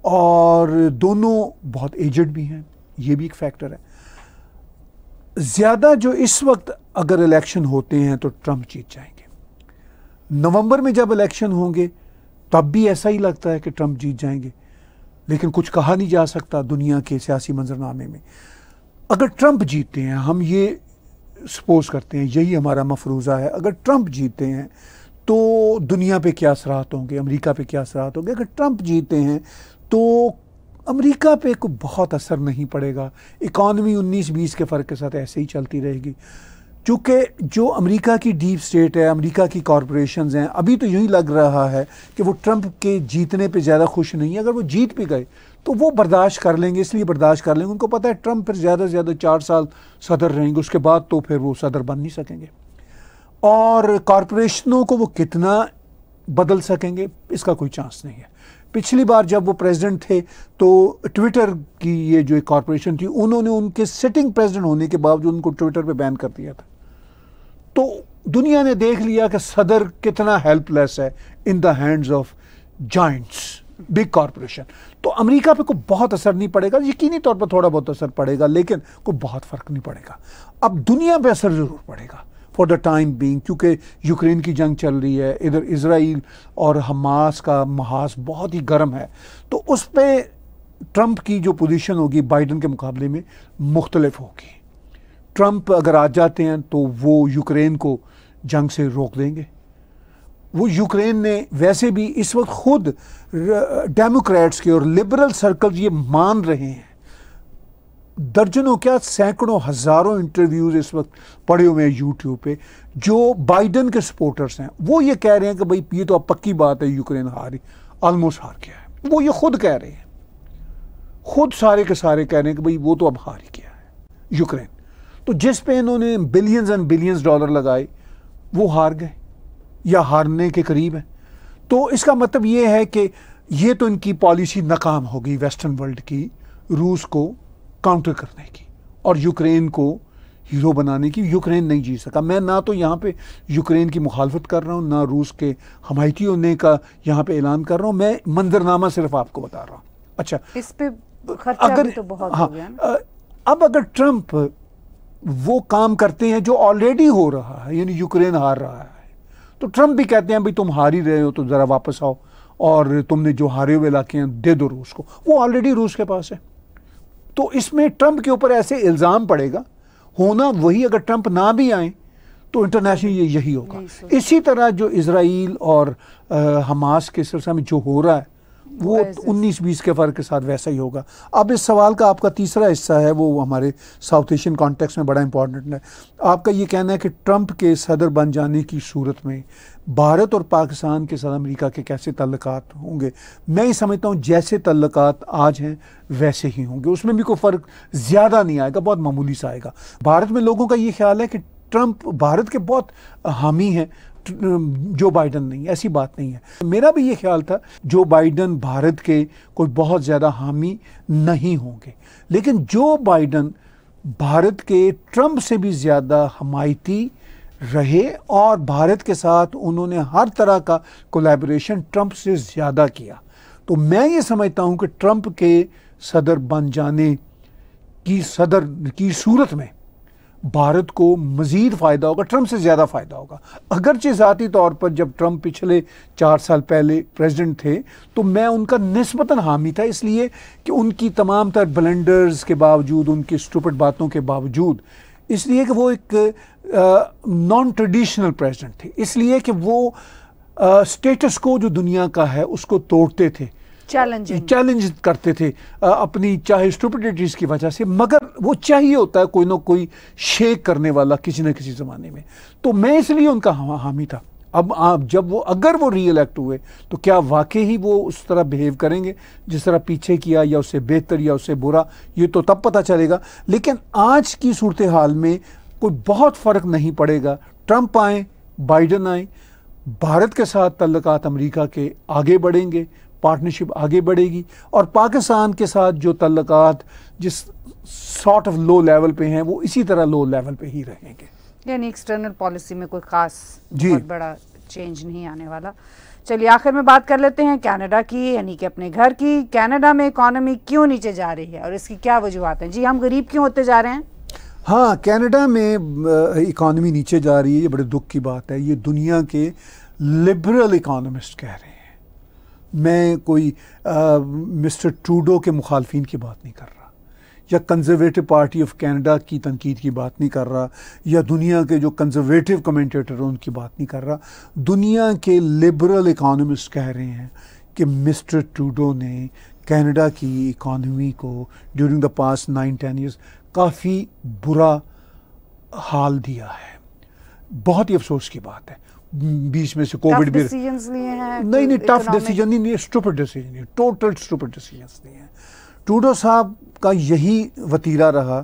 और दोनों बहुत एजड भी हैं ये भी एक फैक्टर है ज़्यादा जो इस वक्त अगर इलेक्शन होते हैं तो ट्रंप जीत जाएंगे नवंबर में जब इलेक्शन होंगे तब भी ऐसा ही लगता है कि ट्रंप जीत जाएंगे लेकिन कुछ कहा नहीं जा सकता दुनिया के सियासी मंजरनामे में अगर ट्रंप जीतते हैं हम ये सपोज करते हैं यही हमारा मफरूज़ा है अगर ट्रंप जीतते हैं तो दुनिया पे क्या असरात होंगे अमेरिका पे क्या असरात होंगे अगर ट्रंप जीते हैं तो अमेरिका पे को बहुत असर नहीं पड़ेगा इकॉनमी 19-20 के फ़र्क के साथ ऐसे ही चलती रहेगी चूँकि जो अमेरिका की डीप स्टेट है अमेरिका की कॉरपोरेशन हैं अभी तो यही लग रहा है कि वो ट्रंप के जीतने पे ज़्यादा खुश नहीं है अगर वो जीत भी गए तो वो बर्दाश्त कर लेंगे इसलिए बर्दाश्त कर लेंगे उनको पता है ट्रंप फिर ज़्यादा से ज़्यादा चार साल सदर रहेंगे उसके बाद तो फिर वो सदर बन नहीं सकेंगे और कॉरपोरेशनों को वो कितना बदल सकेंगे इसका कोई चांस नहीं है पिछली बार जब वो प्रेसिडेंट थे तो ट्विटर की ये जो एक कॉरपोरेशन थी उन्होंने उनके सिटिंग प्रेसिडेंट होने के बावजूद उनको ट्विटर पे बैन कर दिया था तो दुनिया ने देख लिया कि सदर कितना हेल्पलेस है in the hands of giants big corporation तो अमेरिका पे कोई बहुत असर नहीं पड़ेगा यकीनी तौर पर थोड़ा बहुत असर पड़ेगा लेकिन कोई बहुत फ़र्क नहीं पड़ेगा अब दुनिया पे असर ज़रूर पड़ेगा फॉर द टाइम बीइंग क्योंकि यूक्रेन की जंग चल रही है इधर इसराइल और हमास का महाज बहुत ही गर्म है तो उस पर ट्रंप की जो पोजीशन होगी बाइडन के मुकाबले में मुख्तलफ होगी ट्रंप अगर आ जाते हैं तो वो यूक्रेन को जंग से रोक देंगे वो यूक्रेन ने वैसे भी इस वक्त खुद डेमोक्रेट्स के और लिबरल सर्कल ये मान रहे हैं दर्जनों क्या सैकड़ों हज़ारों इंटरव्यूज़ इस वक्त पड़े हुए हैं यूट्यूब पे जो बाइडन के सपोर्टर्स हैं वो ये कह रहे हैं कि भाई ये तो अब पक्की बात है यूक्रेन हारी आलमोस्ट हार गया है वो ये खुद कह रहे हैं खुद सारे के सारे कह रहे हैं कि भाई वो तो अब हार ही गया है यूक्रेन तो जिस पे इन्होंने बिलियंस एंड बिलियंस डॉलर लगाए वो हार गए या हारने के करीब है तो इसका मतलब ये है कि ये तो इनकी पॉलिसी नाकाम होगी वेस्टर्न वर्ल्ड की रूस को काउंटर करने की और यूक्रेन को हीरो बनाने की यूक्रेन नहीं जी सका मैं ना तो यहाँ पे यूक्रेन की मुखालफत कर रहा हूँ ना रूस के हमायती होने का यहाँ पे ऐलान कर रहा हूँ मैं मंजरनामा सिर्फ आपको बता रहा हूँ अच्छा इस पे खर्चा अगर तो बहुत हाँ, हो गया हाँ, अब अगर ट्रंप वो काम करते हैं जो ऑलरेडी हो रहा है यानी यूक्रेन हार रहा है तो ट्रंप भी कहते हैं भाई तुम हार ही रहे हो तो ज़रा वापस आओ और तुमने जो हारे हुए इलाके हैं दे दो रूस को वो ऑलरेडी रूस के पास है तो इसमें ट्रंप के ऊपर ऐसे इल्ज़ाम पड़ेगा होना वही अगर ट्रंप ना भी आए तो इंटरनेशनल ये यही होगा इसी तरह जो इसराइल और आ, हमास के सिलसिले में जो हो रहा है वो उन्नीस बीस के फ़र्क के साथ वैसा ही होगा अब इस सवाल का आपका तीसरा हिस्सा है वो हमारे साउथ एशियन कॉन्टेक्स्ट में बड़ा इंपॉर्टेंट है आपका ये कहना है कि ट्रंप के सदर बन जाने की सूरत में भारत और पाकिस्तान के साथ अमेरिका के कैसे तल्लक होंगे मैं ये समझता हूँ जैसे तल्लक आज हैं वैसे ही होंगे उसमें भी कोई फ़र्क ज़्यादा नहीं आएगा बहुत मामूली सा आएगा भारत में लोगों का ये ख्याल है कि ट्रंप भारत के बहुत हामी हैं जो बाइडन um, नहीं ऐसी बात नहीं है मेरा भी ये ख्याल था जो बाइडन भारत के कोई बहुत ज़्यादा हामी नहीं होंगे लेकिन जो बाइडन भारत के ट्रंप से भी ज़्यादा हमायती रहे और भारत के साथ उन्होंने हर तरह का कोलैबोरेशन ट्रंप से ज़्यादा किया तो मैं ये समझता हूँ कि ट्रंप के सदर बन जाने की सदर की सूरत में भारत को मज़ीद फ़ायदा होगा ट्रंप से ज़्यादा फ़ायदा होगा अगरचे ज़ाती तौर पर जब ट्रंप पिछले चार साल पहले प्रेसिडेंट थे तो मैं उनका नस्बता हामी था इसलिए कि उनकी तमाम तर ब्लेंडर्स के बावजूद उनकी स्टूपट बातों के बावजूद इसलिए कि वो एक नॉन ट्रेडिशनल प्रेसिडेंट थे इसलिए कि वो स्टेटस को जो दुनिया का है उसको तोड़ते थे चैलेंज करते थे अपनी चाहे स्टूपिडिटीज़ की वजह से मगर वो चाहिए होता है कोई ना कोई शेक करने वाला किसी न किसी ज़माने में तो मैं इसलिए उनका हामी था अब आप जब वो अगर वो री एलेक्ट हुए तो क्या वाकई ही वो उस तरह बिहेव करेंगे जिस तरह पीछे किया या उससे बेहतर या उससे बुरा ये तो तब पता चलेगा लेकिन आज की सूरत हाल में कोई बहुत फ़र्क नहीं पड़ेगा ट्रंप आए बाइडन आए भारत के साथ तल्लक अमरीका के आगे बढ़ेंगे पार्टनरशिप आगे बढ़ेगी और पाकिस्तान के साथ जो तल्लक जिस सॉर्ट ऑफ लो लेवल पे हैं वो इसी तरह लो लेवल पे ही रहेंगे यानी एक्सटर्नल पॉलिसी में कोई ख़ास बहुत बड़ा चेंज नहीं आने वाला चलिए आखिर में बात कर लेते हैं कनाडा की यानी कि अपने घर की कनाडा में इकोनॉमी क्यों नीचे जा रही है और इसकी क्या वजूहत हैं जी हम गरीब क्यों होते जा रहे हैं हाँ कनाडा में इकॉनमी नीचे जा रही है ये बड़े दुख की बात है ये दुनिया के लिबरल इकोनॉमिस्ट कह रहे हैं मैं कोई आ, मिस्टर ट्रूडो के मुखालफी की बात नहीं कर रहा या कंजर्वेटिव पार्टी ऑफ कैनेडा की तनकीद की बात नहीं कर रहा या दुनिया के जो कंजर्वेटिव कमेंटेटर हैं उनकी बात नहीं कर रहा दुनिया के लिबरल इकानमिस्ट कह रहे हैं कि मिस्टर ट्रूडो ने कैनेडा की इकॉनमी को during the past nine ten years काफ़ी बुरा हाल दिया है बहुत ही अफसोस की बात है बीच में से कोविड भी नहीं नहीं टफ डिसीजन नहीं नहीं स्टूपिड डिसीजन नहीं टोटल स्टूपिड डिसीजन नहीं है टूडो साहब का यही वतीरा रहा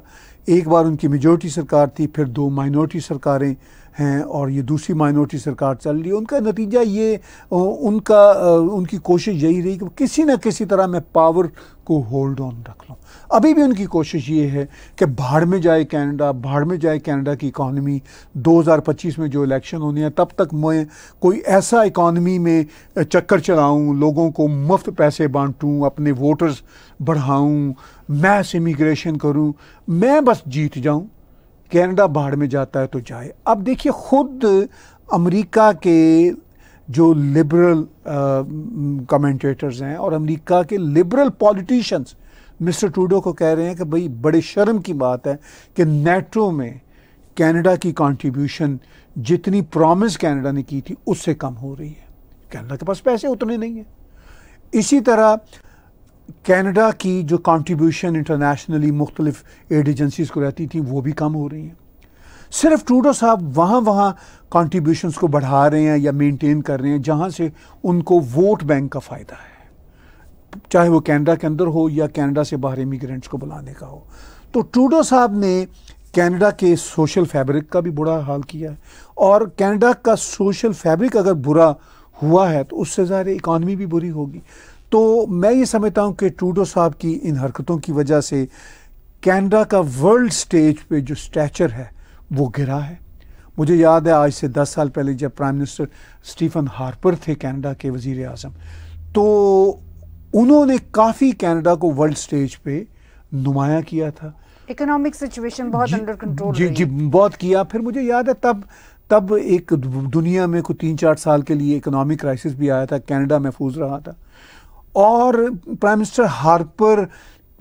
एक बार उनकी मेजोरिटी सरकार थी फिर दो माइनॉरिटी सरकारें हैं और ये दूसरी माइनॉरिटी सरकार चल रही है उनका नतीजा ये उनका उनकी कोशिश यही रही कि किसी न किसी तरह मैं पावर को होल्ड ऑन रख लूँ अभी भी उनकी कोशिश ये है कि भाड़ में जाए कनाडा भाड़ में जाए कनाडा की इकानमी 2025 में जो इलेक्शन होने हैं तब तक मैं कोई ऐसा इकॉनमी में चक्कर चलाऊँ लोगों को मुफ्त पैसे बांटूँ अपने वोटर्स बढ़ाऊँ मैस इमिग्रेशन करूँ मैं बस जीत जाऊँ कनाडा बाढ़ में जाता है तो जाए अब देखिए खुद अमेरिका के जो लिबरल कमेंटेटर्स हैं और अमेरिका के लिबरल पॉलिटिशियंस मिस्टर टूडो को कह रहे हैं कि भाई बड़े शर्म की बात है कि नेटो में कनाडा की कंट्रीब्यूशन जितनी प्रॉमिस कनाडा ने की थी उससे कम हो रही है कनाडा के पास पैसे उतने नहीं हैं इसी तरह कैनेडा की जो कंट्रीब्यूशन इंटरनेशनली मुख्तलिफ एड एजेंसीज को रहती थी वो भी कम हो रही हैं सिर्फ ट्रूडो साहब वहाँ वहाँ कॉन्ट्रीब्यूशन को बढ़ा रहे हैं या मेनटेन कर रहे हैं जहाँ से उनको वोट बैंक का फ़ायदा है चाहे वो कैनेडा के अंदर हो या कैनेडा से बाहर इमिग्रेंट्स को बुलाने का हो तो ट्रूडो साहब ने कैनेडा के सोशल फैब्रिक का भी बुरा हाल किया है और कैनेडा का सोशल फैब्रिक अगर बुरा हुआ है तो उससे ज़्यादा इकानमी भी बुरी होगी तो मैं ये समझता हूँ कि टूडो साहब की इन हरकतों की वजह से कैनेडा का वर्ल्ड स्टेज पे जो स्टैचर है वो गिरा है मुझे याद है आज से दस साल पहले जब प्राइम मिनिस्टर स्टीफन हार्पर थे कैनेडा के वजीर अजम तो उन्होंने काफ़ी कैनेडा को वर्ल्ड स्टेज पे नुमाया किया था इकोनॉमिक सिचुएशन बहुत अंडर कंट्रोल जी जी बहुत किया फिर मुझे याद है तब तब एक दुनिया में कुछ तीन चार साल के लिए इकोनॉमिक क्राइसिस भी आया था कनाडा महफूज रहा था और प्राइम मिनिस्टर हार्पर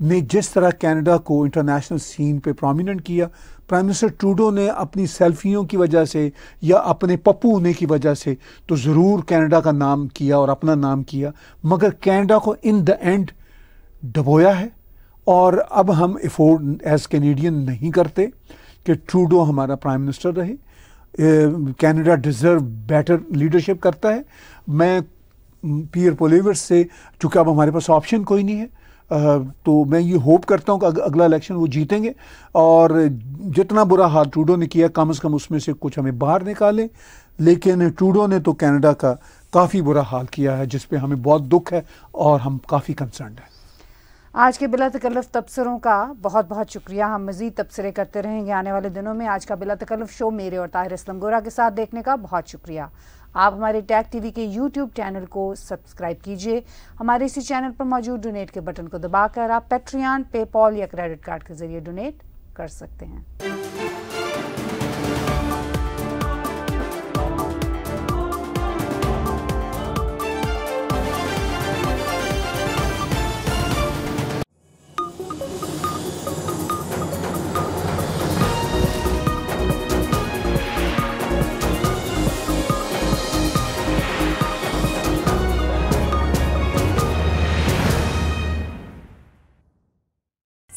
ने जिस तरह कनाडा को इंटरनेशनल सीन पे प्रोमिनेंट किया प्राइम मिनिस्टर ट्रूडो ने अपनी सेल्फियों की वजह से या अपने पप्पू होने की वजह से तो ज़रूर कनाडा का नाम किया और अपना नाम किया मगर कनाडा को इन द एंड डबोया है और अब हम एफोर्ड एज कैनेडियन नहीं करते कि ट्रूडो हमारा प्राइम मिनिस्टर रहे कनाडा डिज़र्व बेटर लीडरशिप करता है मैं पीयर पोलीवर्स से चूँकि अब हमारे पास ऑप्शन कोई नहीं है तो मैं ये होप करता हूँ कि अगला इलेक्शन वो जीतेंगे और जितना बुरा हाल ट्रूडो ने किया कम से कम उसमें से कुछ हमें बाहर निकालें लेकिन ट्रूडो ने तो कनाडा का काफ़ी बुरा हाल किया है जिसपे हमें बहुत दुख है और हम काफ़ी कंसर्न है आज के बिला तकल्फ तबसरों का बहुत बहुत शुक्रिया हम मज़ीद तबसरे करते रहेंगे आने वाले दिनों में आज का बिला तकल्फ शो मेरे और ताहिर इस्लम गोरा के साथ देखने का बहुत शुक्रिया आप हमारे टैग टीवी के यूट्यूब चैनल को सब्सक्राइब कीजिए हमारे इसी चैनल पर मौजूद डोनेट के बटन को दबाकर आप पेट्रियान पेपॉल या क्रेडिट कार्ड के जरिए डोनेट कर सकते हैं